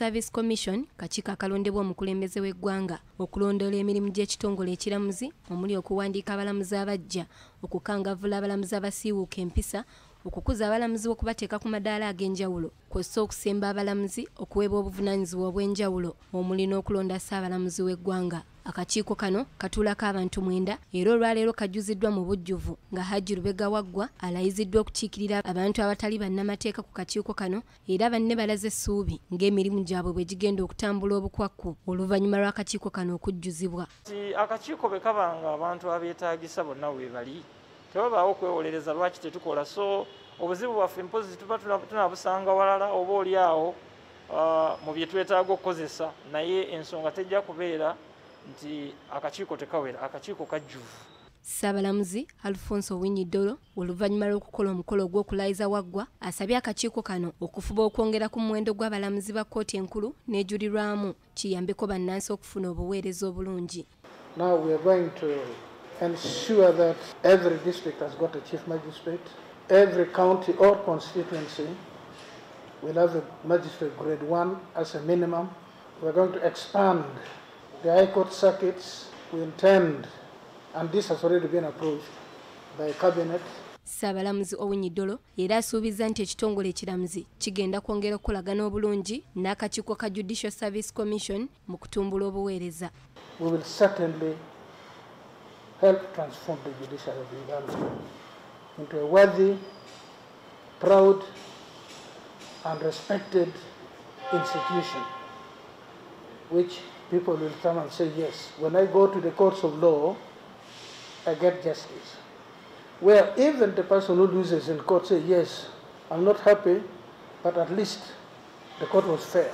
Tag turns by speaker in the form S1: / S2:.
S1: service commission kakiiko akalondebwa omukulembeze w'eggwanga okulondoola emirimu gy'ekitongole ekiramuzi omuli okuwandiika abalamuzi abajja okukangavula abalamuzi abasiiwuuka empisa okukuza abalamuzi okubateeka ku madaala ag'enjawulo kwessa okusemba abalamuzi okuweebwa obuvunaanyizibwa obw'enjawulo omuli n'okulonda ssaabalamuzi w'eggwanga akakiiko kano katuulako abantu mwenda era olwaleero kajjuziddwa mu bujjuvu nga hajji lubega waggwa alayiziddwa okukiikirira abantu abatali bannamateeka ku kakiiko kano era banne balaze essuubi ng'emirimu gyabwe bwe gigenda okutambula obukwakku oluvannyuma lw'akakiiko kano okujjuzibwa
S2: ti akakiiko bwe kaba nga abantu abeetaagisa bonna we bali tebabaawo okwewolereza lwaki tetukola so obuzibu bwaffe mpozi tuba tunabusanga walala oba oli awo mu bye twetaaga okukozesa naye ensonga tejja kubeera nti akakiiko tekawera akakiiko kajjuvu
S1: ssaabalamuzi alfonso winyidolo oluvannyuma lw'okukola omukolo ogw'okulayiza waggwa asabye akakiiko kano okufuba okwongera ku muwendo gw'abalamuzi ba kkooti enkulu n'ejulirwamu kiyambeko bannansi okufuna obuweereza obulungi
S3: We'll have a magistrate grade one as a minimum. We're going to expand the High Court circuits, we intend, and this has already been approved by Cabinet.
S1: Ssaabalamuzi Owinyi Dolo era asuubizza nti ekitongole ekiramuzi kigenda kwongera okukolagana obulungi n'akakiiko ka Judicial Service Commission mu kutumbula obuweereza.
S3: We will certainly help transform the judiciary of Uganda into a worthy, proud and respected institution which people will come and say, yes, when I go to the courts of law, I get justice. Where even the person who loses in court say yes, I'm not happy, but at least the court was fair.